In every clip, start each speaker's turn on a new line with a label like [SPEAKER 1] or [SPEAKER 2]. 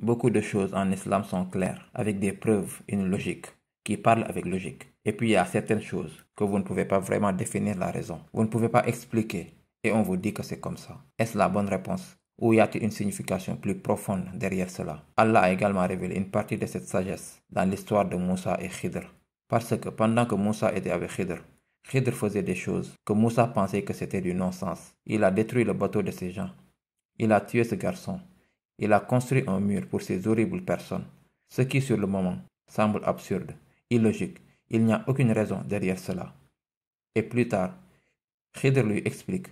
[SPEAKER 1] Beaucoup de choses en islam sont claires, avec des preuves, une logique, qui parlent avec logique. Et puis il y a certaines choses que vous ne pouvez pas vraiment définir la raison. Vous ne pouvez pas expliquer et on vous dit que c'est comme ça. Est-ce la bonne réponse Ou y a-t-il une signification plus profonde derrière cela Allah a également révélé une partie de cette sagesse dans l'histoire de Moussa et Khidr. Parce que pendant que Moussa était avec Khidr, Khidr faisait des choses que Moussa pensait que c'était du non-sens. Il a détruit le bateau de ces gens. Il a tué ce garçon. Il a construit un mur pour ces horribles personnes, ce qui sur le moment semble absurde, illogique, il n'y a aucune raison derrière cela. Et plus tard, Khidr lui explique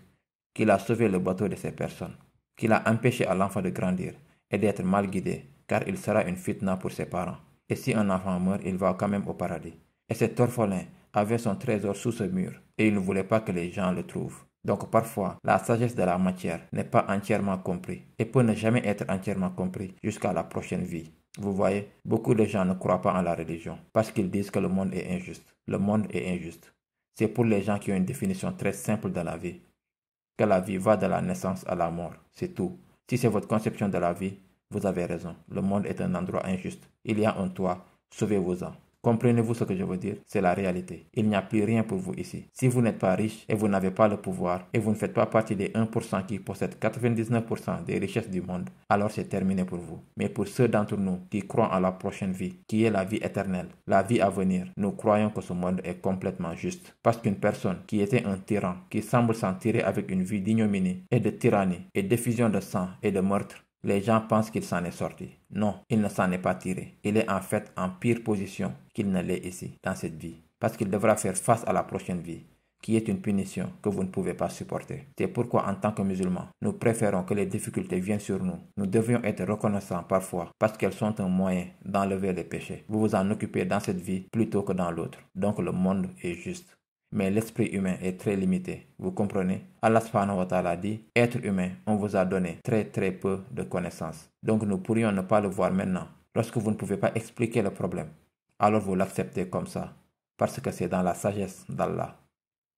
[SPEAKER 1] qu'il a sauvé le bateau de ces personnes, qu'il a empêché à l'enfant de grandir et d'être mal guidé, car il sera une fitna pour ses parents. Et si un enfant meurt, il va quand même au paradis. Et cet orphelin avait son trésor sous ce mur, et il ne voulait pas que les gens le trouvent. Donc parfois, la sagesse de la matière n'est pas entièrement comprise et peut ne jamais être entièrement comprise jusqu'à la prochaine vie. Vous voyez, beaucoup de gens ne croient pas en la religion parce qu'ils disent que le monde est injuste. Le monde est injuste. C'est pour les gens qui ont une définition très simple de la vie. Que la vie va de la naissance à la mort, c'est tout. Si c'est votre conception de la vie, vous avez raison. Le monde est un endroit injuste. Il y a un toit. Sauvez-vous-en. Comprenez-vous ce que je veux dire C'est la réalité. Il n'y a plus rien pour vous ici. Si vous n'êtes pas riche et vous n'avez pas le pouvoir et vous ne faites pas partie des 1% qui possèdent 99% des richesses du monde, alors c'est terminé pour vous. Mais pour ceux d'entre nous qui croient à la prochaine vie, qui est la vie éternelle, la vie à venir, nous croyons que ce monde est complètement juste. Parce qu'une personne qui était un tyran, qui semble s'en tirer avec une vie d'ignominie et de tyrannie et d'effusion de sang et de meurtre, les gens pensent qu'il s'en est sorti. Non, il ne s'en est pas tiré. Il est en fait en pire position qu'il ne l'est ici, dans cette vie, parce qu'il devra faire face à la prochaine vie, qui est une punition que vous ne pouvez pas supporter. C'est pourquoi en tant que musulmans, nous préférons que les difficultés viennent sur nous. Nous devions être reconnaissants parfois parce qu'elles sont un moyen d'enlever les péchés. Vous vous en occupez dans cette vie plutôt que dans l'autre. Donc le monde est juste mais l'esprit humain est très limité. Vous comprenez Allah subhanahu wa ta'ala dit Être humain, on vous a donné très très peu de connaissances. Donc nous pourrions ne pas le voir maintenant. Lorsque vous ne pouvez pas expliquer le problème, alors vous l'acceptez comme ça, parce que c'est dans la sagesse d'Allah.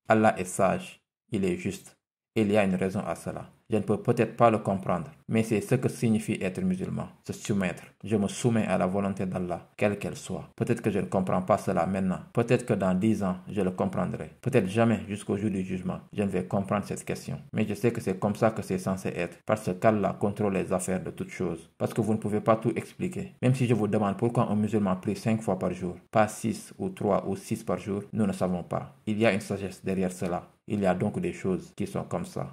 [SPEAKER 1] Allah est sage, il est juste il y a une raison à cela. Je ne peux peut-être pas le comprendre, mais c'est ce que signifie être musulman, se soumettre. Je me soumets à la volonté d'Allah, quelle qu'elle soit. Peut-être que je ne comprends pas cela maintenant. Peut-être que dans dix ans, je le comprendrai. Peut-être jamais jusqu'au jour du jugement, je ne vais comprendre cette question. Mais je sais que c'est comme ça que c'est censé être, parce qu'Allah contrôle les affaires de toutes choses. Parce que vous ne pouvez pas tout expliquer. Même si je vous demande pourquoi un musulman prie cinq fois par jour, pas six ou trois ou six par jour, nous ne savons pas. Il y a une sagesse derrière cela. Il y a donc des choses qui sont comme ça.